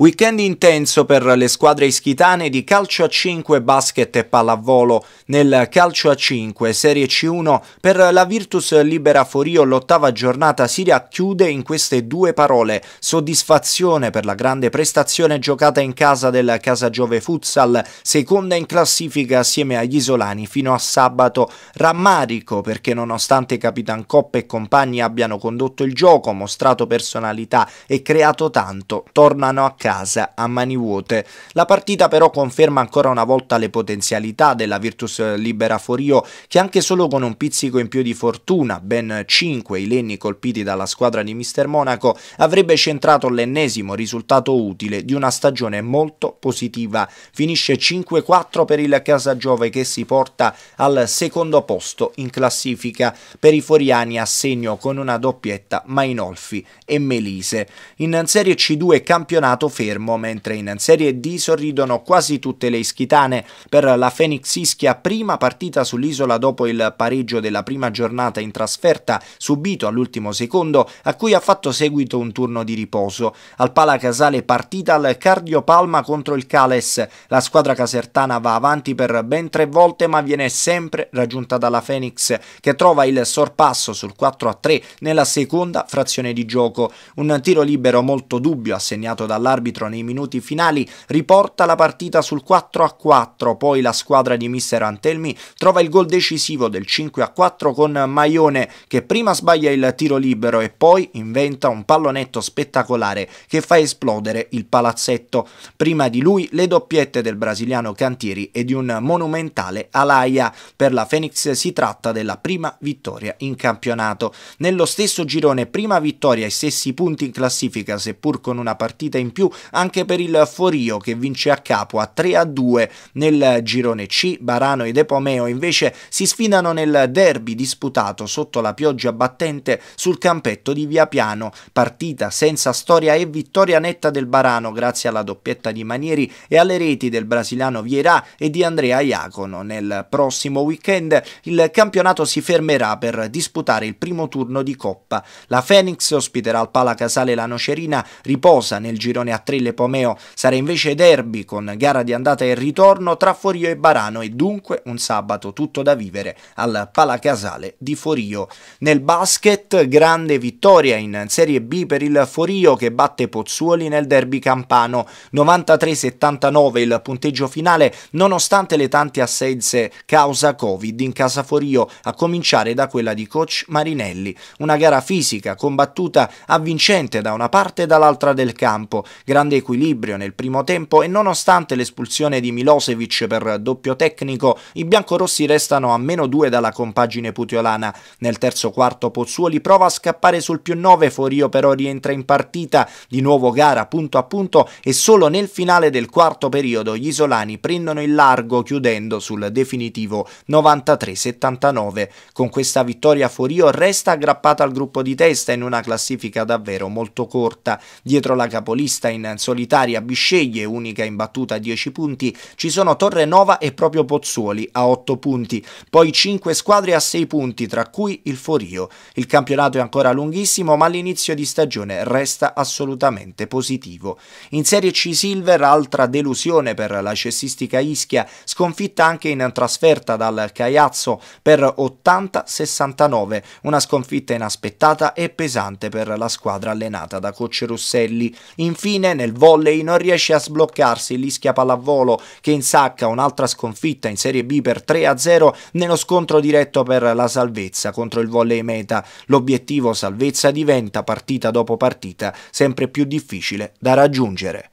Weekend intenso per le squadre ischitane di calcio a 5, basket e pallavolo. Nel calcio a 5, Serie C1, per la Virtus Libera Forio l'ottava giornata si racchiude in queste due parole. Soddisfazione per la grande prestazione giocata in casa del Casagiove Futsal, seconda in classifica assieme agli isolani fino a sabato. Rammarico perché nonostante Capitan Coppa e compagni abbiano condotto il gioco, mostrato personalità e creato tanto, tornano a casa casa a mani vuote. La partita però conferma ancora una volta le potenzialità della Virtus Libera Forio che anche solo con un pizzico in più di fortuna, ben 5 i lenni colpiti dalla squadra di Mister Monaco, avrebbe centrato l'ennesimo risultato utile di una stagione molto positiva. Finisce 5-4 per il Casagiove che si porta al secondo posto in classifica. Per i foriani a segno con una doppietta Mainolfi e Melise. In Serie C2 campionato fermo, mentre in Serie D sorridono quasi tutte le ischitane. Per la Fenix Ischia, prima partita sull'isola dopo il pareggio della prima giornata in trasferta, subito all'ultimo secondo, a cui ha fatto seguito un turno di riposo. Al Pala Casale partita al Cardio Palma contro il Cales. La squadra casertana va avanti per ben tre volte ma viene sempre raggiunta dalla Fenix, che trova il sorpasso sul 4-3 nella seconda frazione di gioco. Un tiro libero molto dubbio assegnato dall'arbitro L'arbitro nei minuti finali riporta la partita sul 4 a 4, poi la squadra di mister Antelmi trova il gol decisivo del 5 a 4 con Maione che prima sbaglia il tiro libero e poi inventa un pallonetto spettacolare che fa esplodere il palazzetto. Prima di lui le doppiette del brasiliano Cantieri e di un monumentale Alaia. Per la Fenix si tratta della prima vittoria in campionato. Nello stesso girone prima vittoria e stessi punti in classifica seppur con una partita in più anche per il Forio che vince a capo a 3 a 2 nel girone C. Barano ed Epomeo invece si sfidano nel derby disputato sotto la pioggia battente sul campetto di Via Piano. Partita senza storia e vittoria netta del Barano grazie alla doppietta di Manieri e alle reti del brasiliano Vierà e di Andrea Iacono. Nel prossimo weekend il campionato si fermerà per disputare il primo turno di Coppa. La Fenix ospiterà al Pala Casale la Nocerina, riposa nel girone a a Trille Pomeo sarà invece derby con gara di andata e ritorno tra Forio e Barano e dunque un sabato tutto da vivere al Palacasale di Forio. Nel basket grande vittoria in Serie B per il Forio che batte Pozzuoli nel derby campano 93-79 il punteggio finale nonostante le tante assenze causa Covid in casa Forio a cominciare da quella di coach Marinelli. Una gara fisica combattuta avvincente da una parte e dall'altra del campo grande equilibrio nel primo tempo e nonostante l'espulsione di Milosevic per doppio tecnico, i biancorossi restano a meno 2 dalla compagine putiolana. Nel terzo quarto Pozzuoli prova a scappare sul più 9, Forio però rientra in partita, di nuovo gara punto a punto e solo nel finale del quarto periodo gli isolani prendono il largo chiudendo sul definitivo 93-79. Con questa vittoria Forio resta aggrappata al gruppo di testa in una classifica davvero molto corta. Dietro la capolista in in solitaria Bisceglie, unica in battuta a 10 punti, ci sono Torrenova e proprio Pozzuoli a 8 punti, poi 5 squadre a 6 punti, tra cui il Forio. Il campionato è ancora lunghissimo, ma l'inizio di stagione resta assolutamente positivo. In Serie C Silver, altra delusione per la cessistica Ischia, sconfitta anche in trasferta dal Caiazzo per 80-69, una sconfitta inaspettata e pesante per la squadra allenata da Coach Rosselli. Infine fine nel volley non riesce a sbloccarsi l'ischia pallavolo che insacca un'altra sconfitta in Serie B per 3-0 nello scontro diretto per la salvezza contro il volley meta. L'obiettivo salvezza diventa partita dopo partita sempre più difficile da raggiungere.